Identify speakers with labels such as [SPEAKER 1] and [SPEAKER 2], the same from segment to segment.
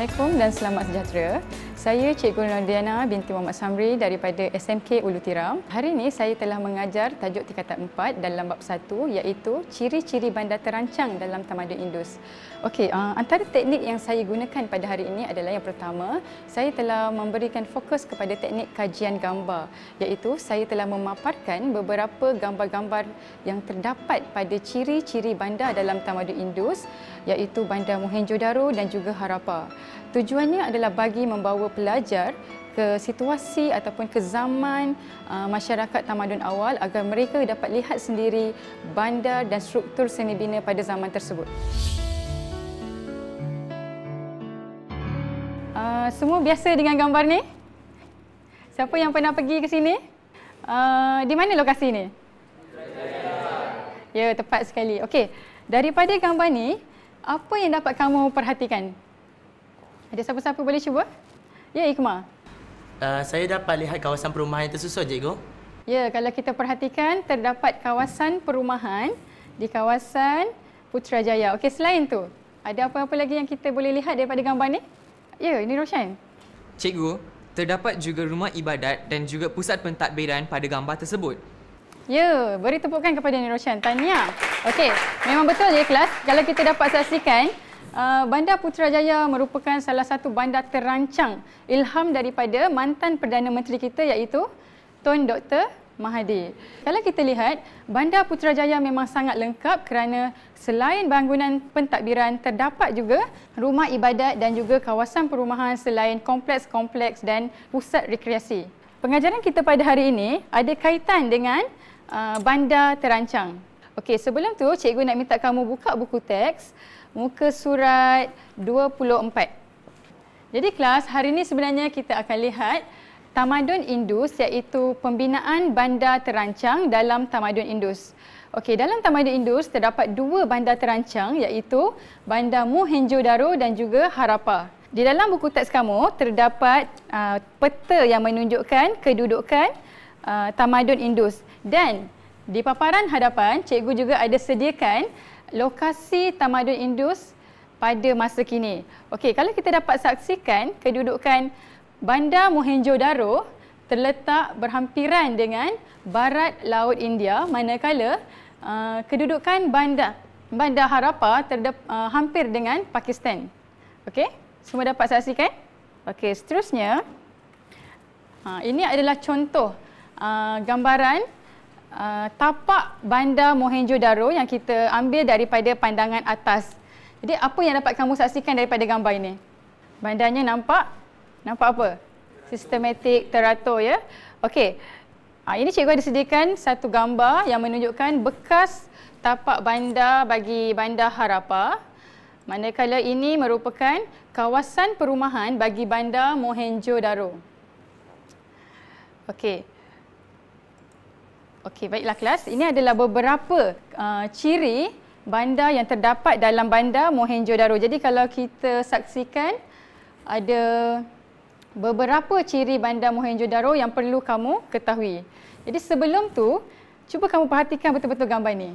[SPEAKER 1] Assalamualaikum dan selamat sejahtera. Saya Cikgu Nordiana binti Muhammad Samri daripada SMK Ulu Tiram. Hari ini saya telah mengajar tajuk tingkatan 4 dalam bab 1 iaitu ciri-ciri bandar terancang dalam tamadun Indus. Okey, ah, antara teknik yang saya gunakan pada hari ini adalah yang pertama, saya telah memberikan fokus kepada teknik kajian gambar iaitu saya telah memaparkan beberapa gambar-gambar yang terdapat pada ciri-ciri bandar dalam tamadun Indus iaitu Bandar Mohenjo-Daro dan juga Harappa. Tujuannya adalah bagi membawa pelajar ke situasi ataupun ke zaman uh, masyarakat tamadun awal agar mereka dapat lihat sendiri bandar dan struktur seni bina pada zaman tersebut. Uh, semua biasa dengan gambar ni? Siapa yang pernah pergi ke sini? Uh, di mana lokasi ni? Ya, tepat sekali. Okey. Daripada gambar ni, apa yang dapat kamu perhatikan? Ada siapa-siapa boleh cuba? Ya, Ikma.
[SPEAKER 2] Uh, eh, saya dapat lihat kawasan perumahan yang tersusun, Cikgu.
[SPEAKER 1] Ya, kalau kita perhatikan, terdapat kawasan perumahan di kawasan Putrajaya. Okey, selain tu, ada apa-apa lagi yang kita boleh lihat daripada gambar ni? Ya, ini Roshan.
[SPEAKER 2] Cikgu, terdapat juga rumah ibadat dan juga pusat pentadbiran pada gambar tersebut.
[SPEAKER 1] Ya, beri tepukan kepada Niroshan. Tania. Okey, memang betul ya kelas. Kalau kita dapat saksikan, uh, Bandar Putrajaya merupakan salah satu bandar terancang ilham daripada mantan Perdana Menteri kita iaitu Tun Dr. Mahathir. Kalau kita lihat, Bandar Putrajaya memang sangat lengkap kerana selain bangunan pentadbiran, terdapat juga rumah ibadat dan juga kawasan perumahan selain kompleks-kompleks dan pusat rekreasi. Pengajaran kita pada hari ini ada kaitan dengan Ah, bandar terancang. Okey, sebelum tu cikgu nak minta kamu buka buku teks muka surat 24. Jadi kelas hari ini sebenarnya kita akan lihat tamadun Indus iaitu pembinaan bandar terancang dalam tamadun Indus. Okey, dalam tamadun Indus terdapat dua bandar terancang iaitu bandar Mohenjo-Daro dan juga Harappa. Di dalam buku teks kamu terdapat uh, peta yang menunjukkan kedudukan Uh, tamadun Indus. Dan di paparan hadapan, cikgu juga ada sediakan lokasi tamadun Indus pada masa kini. Okey, kalau kita dapat saksikan kedudukan Bandar Mohenjo-Daro terletak berhampiran dengan barat laut India manakala uh, kedudukan bandar Bandar Harappa terdep, uh, hampir dengan Pakistan. Okey, semua dapat saksikan? Okey, seterusnya uh, ini adalah contoh Ah, gambaran uh, tapak bandar Mohenjo-Daro yang kita ambil daripada pandangan atas. Jadi apa yang dapat kamu saksikan daripada gambar ini? Bandarnya nampak nampak apa? Sistematik teratur ya. Okey. Uh, ini cikgu ada sediakan satu gambar yang menunjukkan bekas tapak bandar bagi Bandar Harappa. Manakala ini merupakan kawasan perumahan bagi Bandar Mohenjo-Daro. Okey. Okey, baiklah kelas. Ini adalah beberapa uh, ciri bandar yang terdapat dalam bandar Mohenjo-Daro. Jadi kalau kita saksikan ada beberapa ciri bandar Mohenjo-Daro yang perlu kamu ketahui. Jadi sebelum tu, cuba kamu perhatikan betul-betul gambar ni.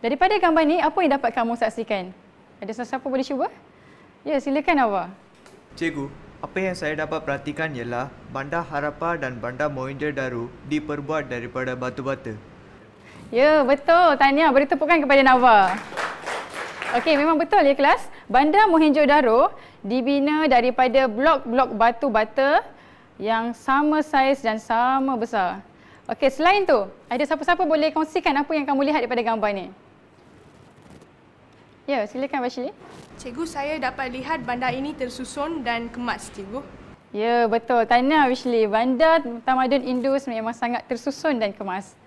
[SPEAKER 1] Daripada gambar ni, apa yang dapat kamu saksikan? Ada sesiapa boleh cuba? Ya, silakan awak.
[SPEAKER 2] Cikgu, apa yang saya dapat perhatikan ialah Bandar Harappa dan Bandar Mohinder Daru diperbuat daripada batu bata.
[SPEAKER 1] Ya, betul. Tahniah beri tepukan kepada Nava. Okey, memang betul ya kelas. Bandar Mohenjo-Daro dibina daripada blok-blok batu bata yang sama saiz dan sama besar. Okey, selain tu, ada siapa-siapa boleh kongsikan apa yang kamu lihat daripada gambar ni. Ya, silakan Bashir. Cikgu, saya dapat lihat bandar ini tersusun dan kemas, cikgu. Ya, betul. Tanya Wishli. Bandar Tamadun Indus memang sangat tersusun dan kemas.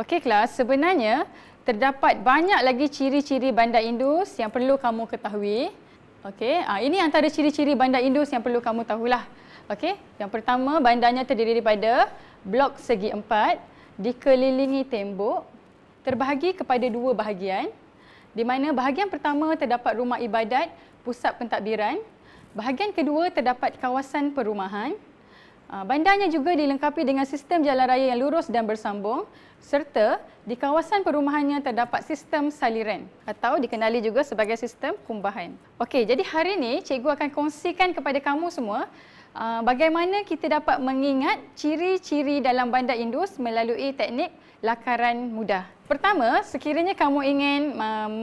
[SPEAKER 1] Okey, kelas. Sebenarnya, terdapat banyak lagi ciri-ciri bandar Indus yang perlu kamu ketahui. Okey, ah, ini antara ciri-ciri bandar Indus yang perlu kamu tahulah. Okey, yang pertama, bandarnya terdiri daripada blok segi empat, dikelilingi tembok, terbahagi kepada dua bahagian, di mana bahagian pertama terdapat rumah ibadat, pusat pentadbiran. Bahagian kedua terdapat kawasan perumahan. Ah, bandarnya juga dilengkapi dengan sistem jalan raya yang lurus dan bersambung serta di kawasan perumahannya terdapat sistem saliran atau dikenali juga sebagai sistem kumbahan. Okey, jadi hari ini cikgu akan kongsikan kepada kamu semua ah, bagaimana kita dapat mengingat ciri-ciri dalam bandar Indus melalui teknik lakaran mudah. Pertama, sekiranya kamu ingin um,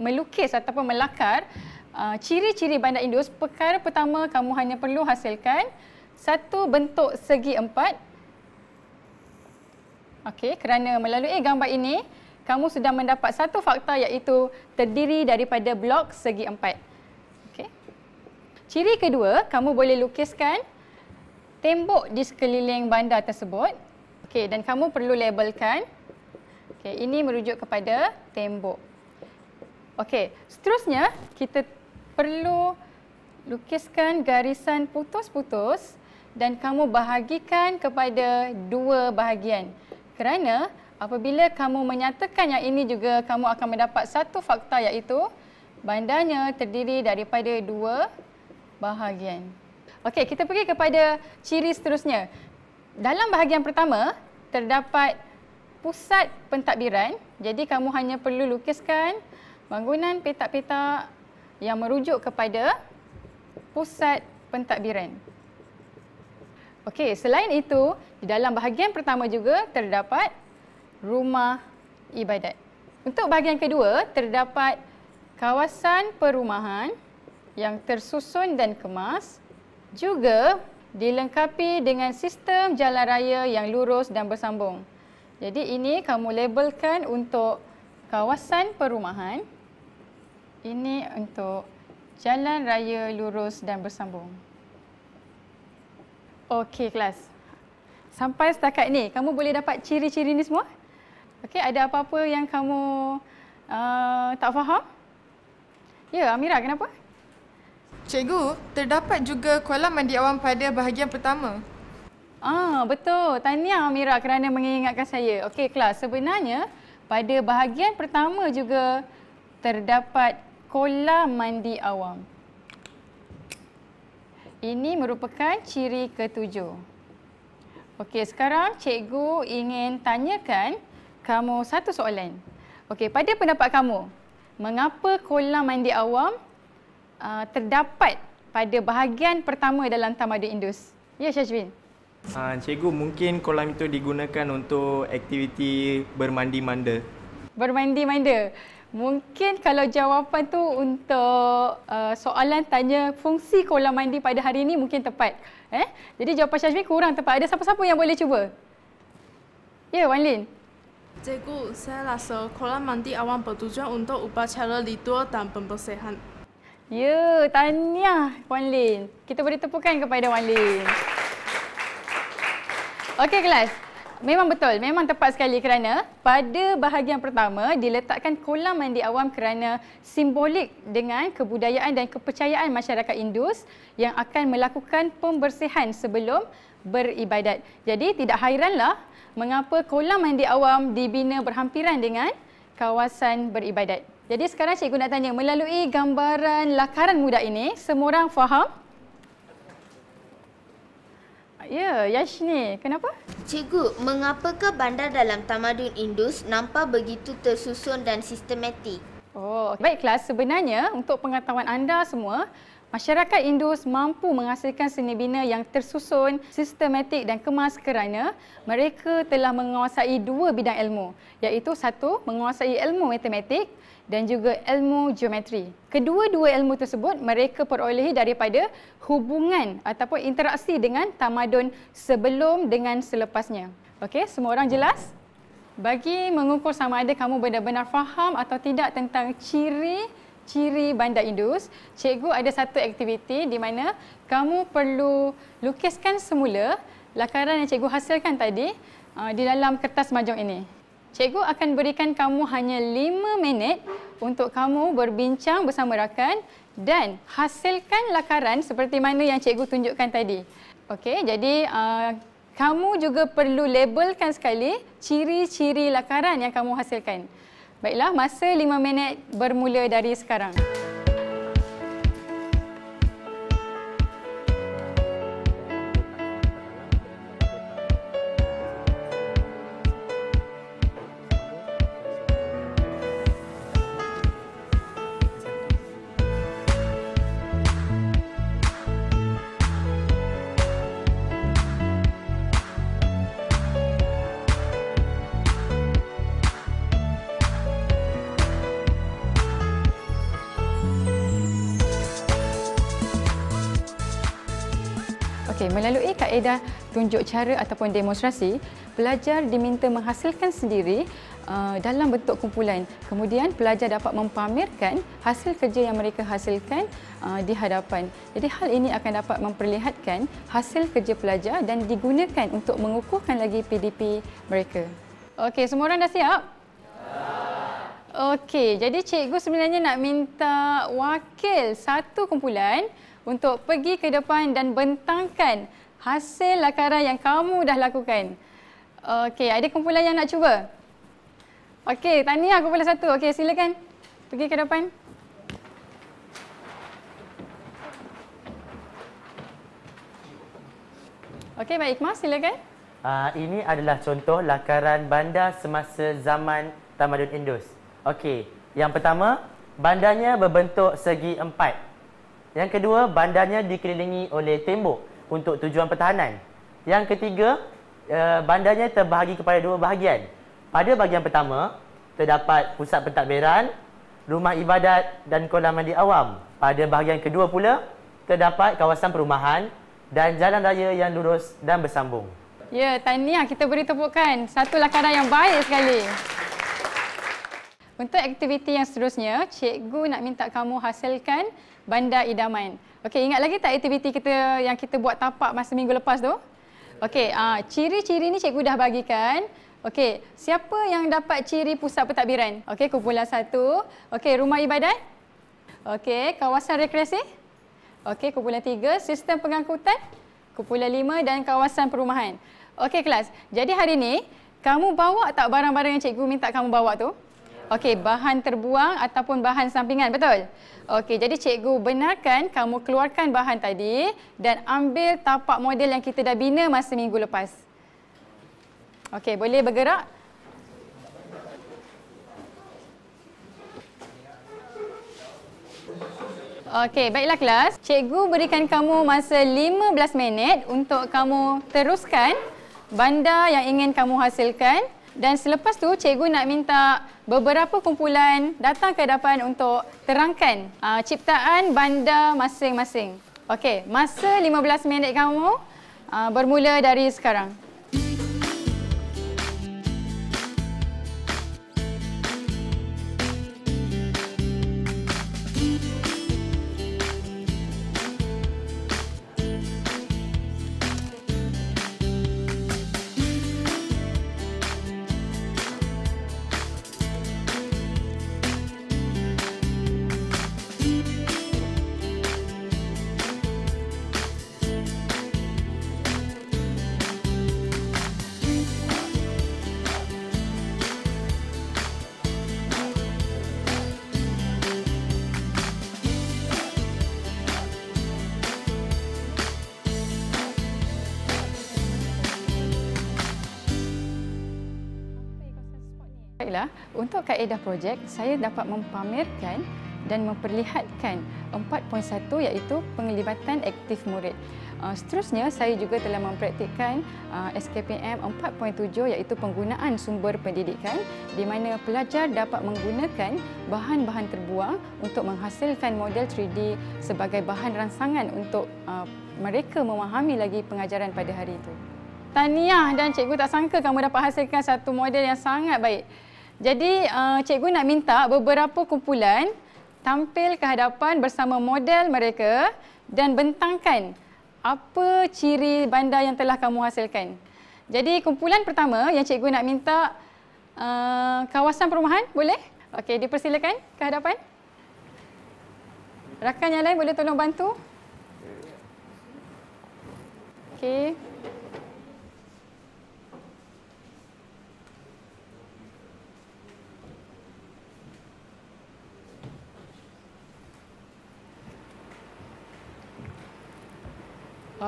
[SPEAKER 1] melukis ataupun melakar uh, ciri-ciri Bandar Indus, perkara pertama kamu hanya perlu hasilkan satu bentuk segi empat. Okey, kerana melalui gambar ini, kamu sudah mendapat satu fakta iaitu terdiri daripada blok segi empat. Okey. Ciri kedua, kamu boleh lukiskan tembok di sekeliling bandar tersebut Okey, dan kamu perlu labelkan. Okey, ini merujuk kepada tembok. Okey, seterusnya kita perlu lukiskan garisan putus-putus dan kamu bahagikan kepada dua bahagian. Kerana apabila kamu menyatakan yang ini juga kamu akan mendapat satu fakta iaitu bandarnya terdiri daripada dua bahagian. Okey, kita pergi kepada ciri seterusnya. Dalam bahagian pertama, terdapat pusat pentadbiran. Jadi kamu hanya perlu lukiskan bangunan petak-petak yang merujuk kepada pusat pentadbiran. Okey, selain itu, di dalam bahagian pertama juga terdapat rumah ibadat. Untuk bahagian kedua, terdapat kawasan perumahan yang tersusun dan kemas juga dilengkapi dengan sistem jalan raya yang lurus dan bersambung. Jadi ini kamu labelkan untuk kawasan perumahan. Ini untuk jalan raya lurus dan bersambung. Okey kelas. Sampai setakat ni, kamu boleh dapat ciri-ciri ni semua? Okey, ada apa-apa yang kamu uh, tak faham? Ya, Amira kenapa? Cikgu, terdapat juga Kuala Mandi Awam pada bahagian pertama. Ah Betul. Tahniah Amira kerana mengingatkan saya. Okey, kelas. Sebenarnya, pada bahagian pertama juga terdapat Kuala Mandi Awam. Ini merupakan ciri ketujuh. Okey, sekarang cikgu ingin tanyakan kamu satu soalan. Okey, pada pendapat kamu, mengapa kolam mandi awam Uh, terdapat pada bahagian pertama dalam Tamadun Indus. Ya, Syajwin.
[SPEAKER 2] Uh, ah, cikgu, mungkin kolam itu digunakan untuk aktiviti bermandi manda.
[SPEAKER 1] Bermandi manda. Mungkin kalau jawapan tu untuk uh, soalan tanya fungsi kolam mandi pada hari ini mungkin tepat. Eh? Jadi jawapan Syajmi kurang tepat. Ada siapa-siapa yang boleh cuba? Ya, Wan Lin. Cikgu, saya rasa kolam mandi awam bertujuan untuk ubah cara ritual dan pembersihan. Ya, tahniah Wan Lin. Kita beri tepukan kepada Wan Lin. Okey kelas. Memang betul, memang tepat sekali kerana pada bahagian pertama diletakkan kolam mandi awam kerana simbolik dengan kebudayaan dan kepercayaan masyarakat Indus yang akan melakukan pembersihan sebelum beribadat. Jadi tidak hairanlah mengapa kolam mandi awam dibina berhampiran dengan kawasan beribadat. Jadi sekarang cikgu nak tanya, melalui gambaran lakaran muda ini, semua orang faham?
[SPEAKER 2] Ya, Yashni, kenapa? Cikgu, mengapakah bandar dalam tamadun Indus nampak begitu tersusun dan sistematik?
[SPEAKER 1] Oh, baiklah, sebenarnya untuk pengetahuan anda semua, masyarakat Indus mampu menghasilkan seni bina yang tersusun, sistematik dan kemas kerana mereka telah menguasai dua bidang ilmu, iaitu satu, menguasai ilmu matematik dan juga ilmu geometri. Kedua-dua ilmu tersebut mereka perolehi daripada hubungan ataupun interaksi dengan tamadun sebelum dengan selepasnya. Okey, semua orang jelas? Bagi mengukur sama ada kamu benar-benar faham atau tidak tentang ciri ciri bandar Indus, cikgu ada satu aktiviti di mana kamu perlu lukiskan semula lakaran yang cikgu hasilkan tadi uh, di dalam kertas majong ini. Cikgu akan berikan kamu hanya 5 minit untuk kamu berbincang bersama rakan dan hasilkan lakaran seperti mana yang cikgu tunjukkan tadi. Okey, jadi uh, kamu juga perlu labelkan sekali ciri-ciri lakaran yang kamu hasilkan. Baiklah, masa 5 minit bermula dari sekarang. Sekarang. Okey, melalui kaedah tunjuk cara ataupun demonstrasi, pelajar diminta menghasilkan sendiri uh, dalam bentuk kumpulan. Kemudian pelajar dapat mempamerkan hasil kerja yang mereka hasilkan uh, di hadapan. Jadi hal ini akan dapat memperlihatkan hasil kerja pelajar dan digunakan untuk mengukuhkan lagi PDP mereka. Okey, semua orang dah siap? Okey, jadi cikgu sebenarnya nak minta wakil satu kumpulan untuk pergi ke depan dan bentangkan hasil lakaran yang kamu dah lakukan. Okey, ada kumpulan yang nak cuba? Okey, aku kumpulan satu. Okey, silakan pergi ke depan. Okey, baik Mas silakan.
[SPEAKER 2] Uh, ini adalah contoh lakaran bandar semasa zaman Tamadun Indus. Okey, yang pertama, bandarnya berbentuk segi empat. Yang kedua, bandarnya dikelilingi oleh tembok untuk tujuan pertahanan. Yang ketiga, eh, bandarnya terbahagi kepada dua bahagian. Pada bahagian pertama, terdapat pusat pentadbiran, rumah ibadat dan kolam mandi awam. Pada bahagian kedua pula, terdapat kawasan perumahan dan jalan raya yang lurus dan bersambung.
[SPEAKER 1] Ya, Tania kita beri tepukan. Satu lakaran yang baik sekali. Untuk aktiviti yang seterusnya, cikgu nak minta kamu hasilkan Bandar Idaman. Okey, ingat lagi tak aktiviti kita yang kita buat tapak masa minggu lepas tu? Okey, uh, ciri-ciri ni cikgu dah bagikan. Okey, siapa yang dapat ciri pusat pentadbiran? Okey, kumpulan satu. Okey, rumah ibadat. Okey, kawasan rekreasi. Okey, kumpulan tiga. Sistem pengangkutan. Kumpulan lima dan kawasan perumahan. Okey, kelas. Jadi hari ni, kamu bawa tak barang-barang yang cikgu minta kamu bawa tu? Okey, bahan terbuang ataupun bahan sampingan, betul? Okey, jadi cikgu benarkan kamu keluarkan bahan tadi dan ambil tapak model yang kita dah bina masa minggu lepas. Okey, boleh bergerak? Okey, baiklah kelas. Cikgu berikan kamu masa 15 minit untuk kamu teruskan bandar yang ingin kamu hasilkan. Dan selepas tu cikgu nak minta beberapa kumpulan datang ke hadapan untuk terangkan uh, ciptaan bandar masing-masing. Okey, masa 15 minit kamu uh, bermula dari sekarang. adalah untuk kaedah projek saya dapat mempamerkan dan memperlihatkan 4.1 iaitu penglibatan aktif murid. Ah, seterusnya, saya juga telah mempraktikkan ah, SKPM 4.7 iaitu penggunaan sumber pendidikan di mana pelajar dapat menggunakan bahan-bahan terbuang untuk menghasilkan model 3D sebagai bahan rangsangan untuk ah, mereka memahami lagi pengajaran pada hari itu. Tahniah dan cikgu tak sangka kamu dapat hasilkan satu model yang sangat baik. Jadi uh, cikgu nak minta beberapa kumpulan tampil ke hadapan bersama model mereka dan bentangkan apa ciri bandar yang telah kamu hasilkan. Jadi kumpulan pertama yang cikgu nak minta uh, kawasan perumahan boleh? Okey, dipersilakan ke hadapan. Rakan yang lain boleh tolong bantu? Okey.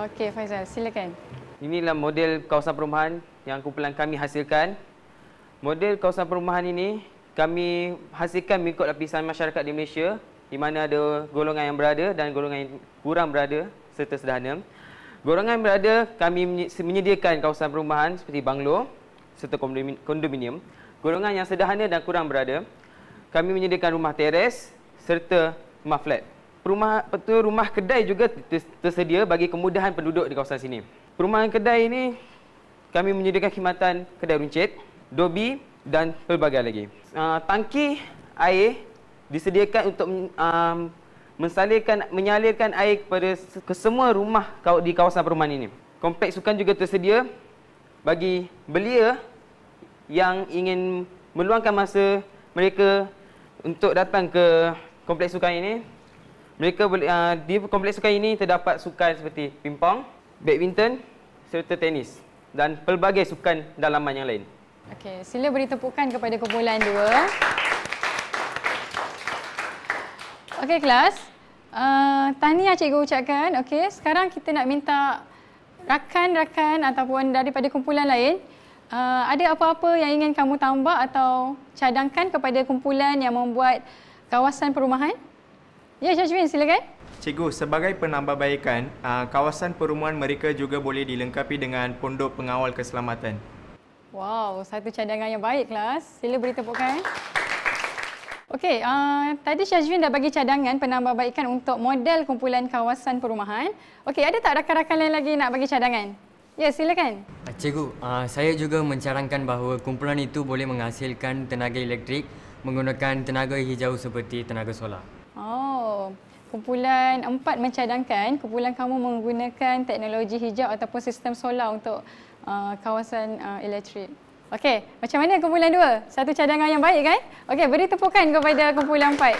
[SPEAKER 1] Okey, Faizal. Silakan.
[SPEAKER 2] Inilah model kawasan perumahan yang kumpulan kami hasilkan. Model kawasan perumahan ini kami hasilkan mengikut lapisan masyarakat di Malaysia di mana ada golongan yang berada dan golongan yang kurang berada serta sederhana. Golongan yang berada, kami menyediakan kawasan perumahan seperti banglo serta kondominium. Golongan yang sederhana dan kurang berada, kami menyediakan rumah teres serta rumah flat rumah tu rumah kedai juga tersedia bagi kemudahan penduduk di kawasan sini. Perumahan kedai ini kami menyediakan khidmatan kedai runcit, dobi dan pelbagai lagi. Uh, tangki air disediakan untuk um, mensalirkan menyalirkan air kepada ke semua rumah di kawasan perumahan ini. Kompleks sukan juga tersedia bagi belia yang ingin meluangkan masa mereka untuk datang ke kompleks sukan ini mereka boleh uh, ah, di kompleks sukan ini terdapat sukan seperti pingpong, badminton serta tenis dan pelbagai sukan dalaman yang lain.
[SPEAKER 1] Okey, sila beri tepukan kepada kumpulan dua. Okey kelas. Uh, ah, tahniah cikgu ucapkan. Okey, sekarang kita nak minta rakan-rakan ataupun daripada kumpulan lain Uh, ada apa-apa yang ingin kamu tambah atau cadangkan kepada kumpulan yang membuat kawasan perumahan? Ya, Syashwin, silakan.
[SPEAKER 2] Cikgu, sebagai penambahbaikan, ah, kawasan perumahan mereka juga boleh dilengkapi dengan pondok pengawal keselamatan.
[SPEAKER 1] Wow, satu cadangan yang baik kelas. Sila beri tepukan. Eh. Okey, uh, tadi Syazwin dah bagi cadangan penambahbaikan untuk model kumpulan kawasan perumahan. Okey, ada tak rakan-rakan lain lagi nak bagi cadangan? Ya, yeah, silakan.
[SPEAKER 2] Ah, cikgu, uh, saya juga mencarangkan bahawa kumpulan itu boleh menghasilkan tenaga elektrik menggunakan tenaga hijau seperti tenaga solar.
[SPEAKER 1] Oh, Kumpulan empat mencadangkan kumpulan kamu menggunakan teknologi hijau ataupun sistem solar untuk uh, kawasan uh, elektrik. Okey, macam mana kumpulan dua? Satu cadangan yang baik kan? Okey, beri tepukan kepada kumpulan empat.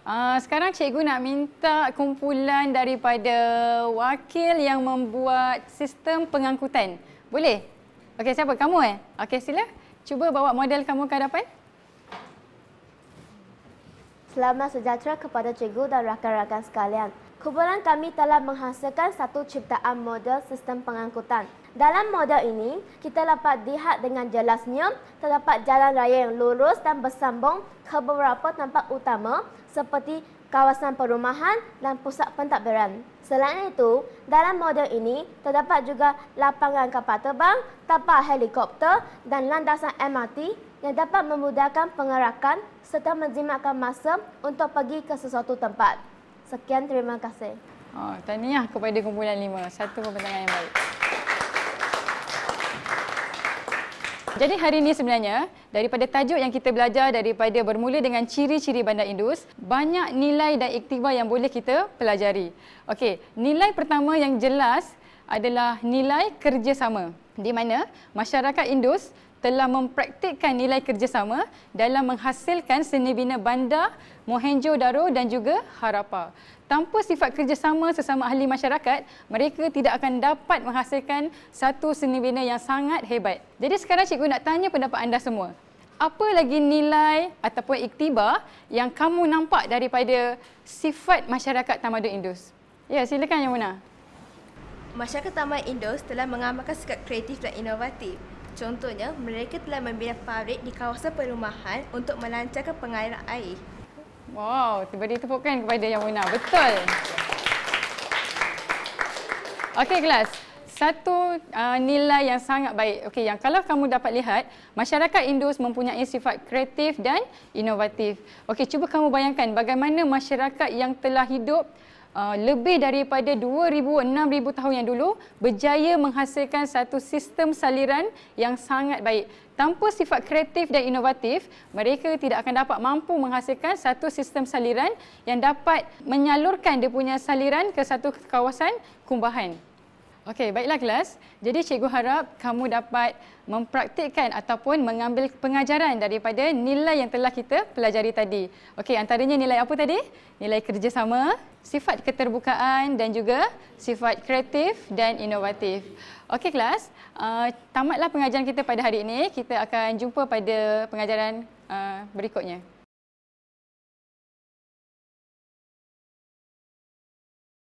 [SPEAKER 1] Uh, sekarang cikgu nak minta kumpulan daripada wakil yang membuat sistem pengangkutan. Boleh? Okey, siapa? Kamu eh? Okey, sila. Cuba bawa model kamu ke hadapan.
[SPEAKER 2] Selamat sejahtera kepada cikgu dan rakan-rakan sekalian. Kumpulan kami telah menghasilkan satu ciptaan model sistem pengangkutan. Dalam model ini, kita dapat lihat dengan jelasnya terdapat jalan raya yang lurus dan bersambung ke beberapa tempat utama seperti kawasan perumahan dan pusat pentadbiran. Selain itu, dalam model ini terdapat juga lapangan kapal terbang, tapak helikopter dan landasan MRT yang dapat memudahkan pengerakan serta menjimatkan masa untuk pergi ke sesuatu tempat. Sekian terima kasih.
[SPEAKER 1] Oh, tahniah kepada kumpulan lima. Satu pembentangan yang baik. Jadi hari ini sebenarnya daripada tajuk yang kita belajar daripada bermula dengan ciri-ciri bandar Indus, banyak nilai dan iktibar yang boleh kita pelajari. Okey, nilai pertama yang jelas adalah nilai kerjasama di mana masyarakat Indus telah mempraktikkan nilai kerjasama dalam menghasilkan seni bina bandar Mohenjo-Daro dan juga Harappa. Tanpa sifat kerjasama sesama ahli masyarakat, mereka tidak akan dapat menghasilkan satu seni bina yang sangat hebat. Jadi sekarang cikgu nak tanya pendapat anda semua. Apa lagi nilai ataupun iktibar yang kamu nampak daripada sifat masyarakat tamadun Indus? Ya, silakan Yamuna.
[SPEAKER 2] Masyarakat tamadun Indus telah mengamalkan sikap kreatif dan inovatif Contohnya, mereka telah membina fabrik di kawasan perumahan untuk melancarkan pengairan air.
[SPEAKER 1] Wow, tiba-tiba tepukan kepada Yang wina Betul. Okey, kelas. Satu uh, nilai yang sangat baik. Okey, yang kalau kamu dapat lihat, masyarakat Indus mempunyai sifat kreatif dan inovatif. Okey, cuba kamu bayangkan bagaimana masyarakat yang telah hidup Uh, lebih daripada 2000 6000 tahun yang dulu berjaya menghasilkan satu sistem saliran yang sangat baik. Tanpa sifat kreatif dan inovatif, mereka tidak akan dapat mampu menghasilkan satu sistem saliran yang dapat menyalurkan dia punya saliran ke satu kawasan kumbahan. Okey, baiklah kelas. Jadi cikgu harap kamu dapat mempraktikkan ataupun mengambil pengajaran daripada nilai yang telah kita pelajari tadi. Okey, antaranya nilai apa tadi? Nilai kerjasama, sifat keterbukaan dan juga sifat kreatif dan inovatif. Okey kelas, uh, tamatlah pengajaran kita pada hari ini. Kita akan jumpa pada pengajaran uh, berikutnya.